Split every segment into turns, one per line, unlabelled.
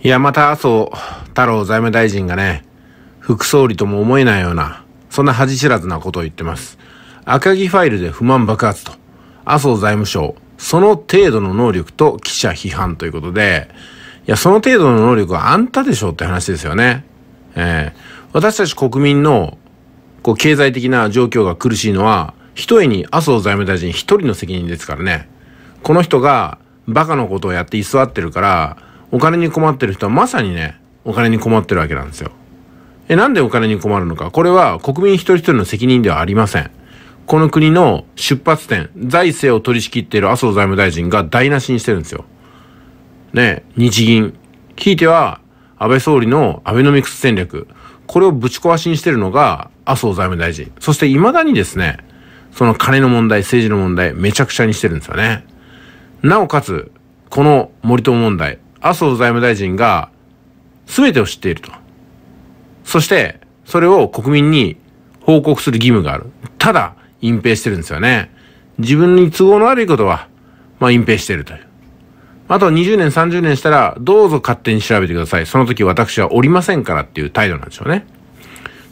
いや、また麻生太郎財務大臣がね、副総理とも思えないような、そんな恥知らずなことを言ってます。赤木ファイルで不満爆発と、麻生財務省、その程度の能力と記者批判ということで、いや、その程度の能力はあんたでしょって話ですよね。えー、私たち国民の、こう、経済的な状況が苦しいのは、一重に麻生財務大臣一人の責任ですからね。この人が、バカのことをやって居座ってるから、お金に困ってる人はまさにね、お金に困ってるわけなんですよ。え、なんでお金に困るのか。これは国民一人一人の責任ではありません。この国の出発点、財政を取り仕切っている麻生財務大臣が台無しにしてるんですよ。ね、日銀。聞いては、安倍総理のアベノミクス戦略。これをぶち壊しにしてるのが麻生財務大臣。そして未だにですね、その金の問題、政治の問題、めちゃくちゃにしてるんですよね。なおかつ、この森友問題、麻生財務大臣が全てを知っていると。そして、それを国民に報告する義務がある。ただ、隠蔽してるんですよね。自分に都合の悪いことは、まあ、隠蔽してるという。あと20年、30年したら、どうぞ勝手に調べてください。その時私はおりませんからっていう態度なんでしょうね。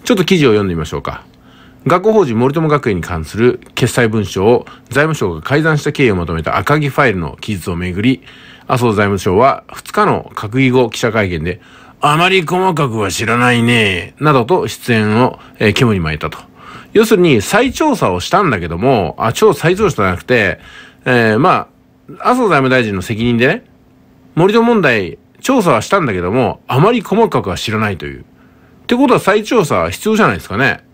ちょっと記事を読んでみましょうか。学校法人森友学園に関する決裁文書を財務省が改ざんした経緯をまとめた赤木ファイルの記述をめぐり、麻生財務省は2日の閣議後記者会見で、あまり細かくは知らないね、などと出演を、えー、肝に巻いたと。要するに再調査をしたんだけども、あ、超再調査じゃなくて、えー、まあ、麻生財務大臣の責任でね、森戸問題調査はしたんだけども、あまり細かくは知らないという。ってことは再調査は必要じゃないですかね。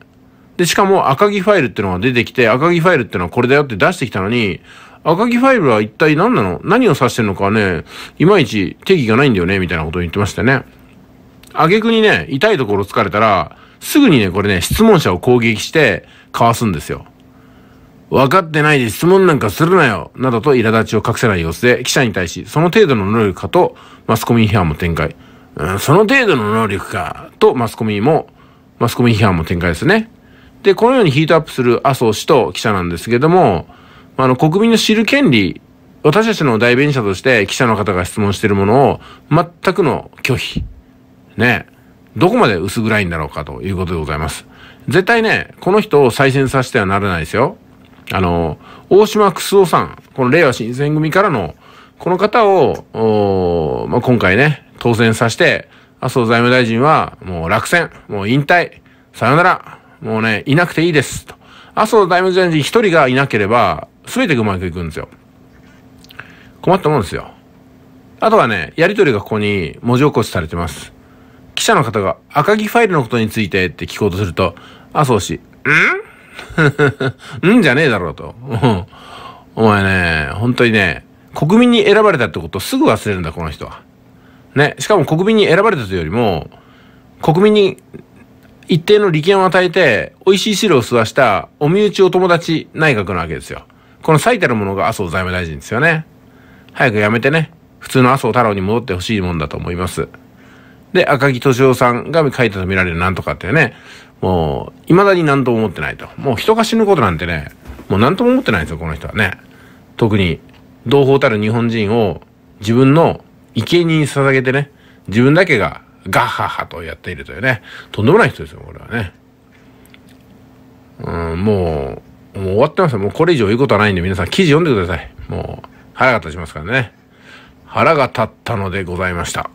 で、しかも赤木ファイルっていうのが出てきて、赤木ファイルっていうのはこれだよって出してきたのに、赤木ファイルは一体何なの何を指してるのかね、いまいち定義がないんだよね、みたいなことを言ってましたね。挙句にね、痛いところ疲れたら、すぐにね、これね、質問者を攻撃して、かわすんですよ。分かってないで質問なんかするなよなどと苛立ちを隠せない様子で、記者に対し、その程度の能力かと、マスコミ批判も展開。うん、その程度の能力か、とマスコミも、マスコミ批判も展開ですね。で、このようにヒートアップする麻生氏と記者なんですけども、あの、国民の知る権利、私たちの代弁者として記者の方が質問しているものを全くの拒否。ね。どこまで薄暗いんだろうかということでございます。絶対ね、この人を再選させてはならないですよ。あの、大島楠おさん、この令和新選組からの、この方を、まあ、今回ね、当選させて、麻生財務大臣はもう落選、もう引退、さよなら、もうね、いなくていいです、と。麻生財務大臣一人がいなければ、全てうまくいくんですよ。困ったもんですよ。あとはね、やりとりがここに文字起こしされてます。記者の方が赤木ファイルのことについてって聞こうとすると、麻生氏、ん うんじゃねえだろうと。お前ね、本当にね、国民に選ばれたってことをすぐ忘れるんだ、この人は。ね、しかも国民に選ばれたというよりも、国民に一定の利権を与えて、美味しい汁を吸わしたお身内お友達内閣なわけですよ。この最たるものが麻生財務大臣ですよね。早く辞めてね、普通の麻生太郎に戻ってほしいもんだと思います。で、赤木敏夫さんが書いたと見られるなんとかってね、もう、未だに何とも思ってないと。もう人が死ぬことなんてね、もう何とも思ってないんですよ、この人はね。特に、同胞たる日本人を自分の生贄に捧げてね、自分だけがガッハッハとやっているというね、とんでもない人ですよ、これはね。うん、もう、もう終わってますよ。もうこれ以上言うことはないんで皆さん記事読んでください。もう腹が立ちますからね。腹が立ったのでございました。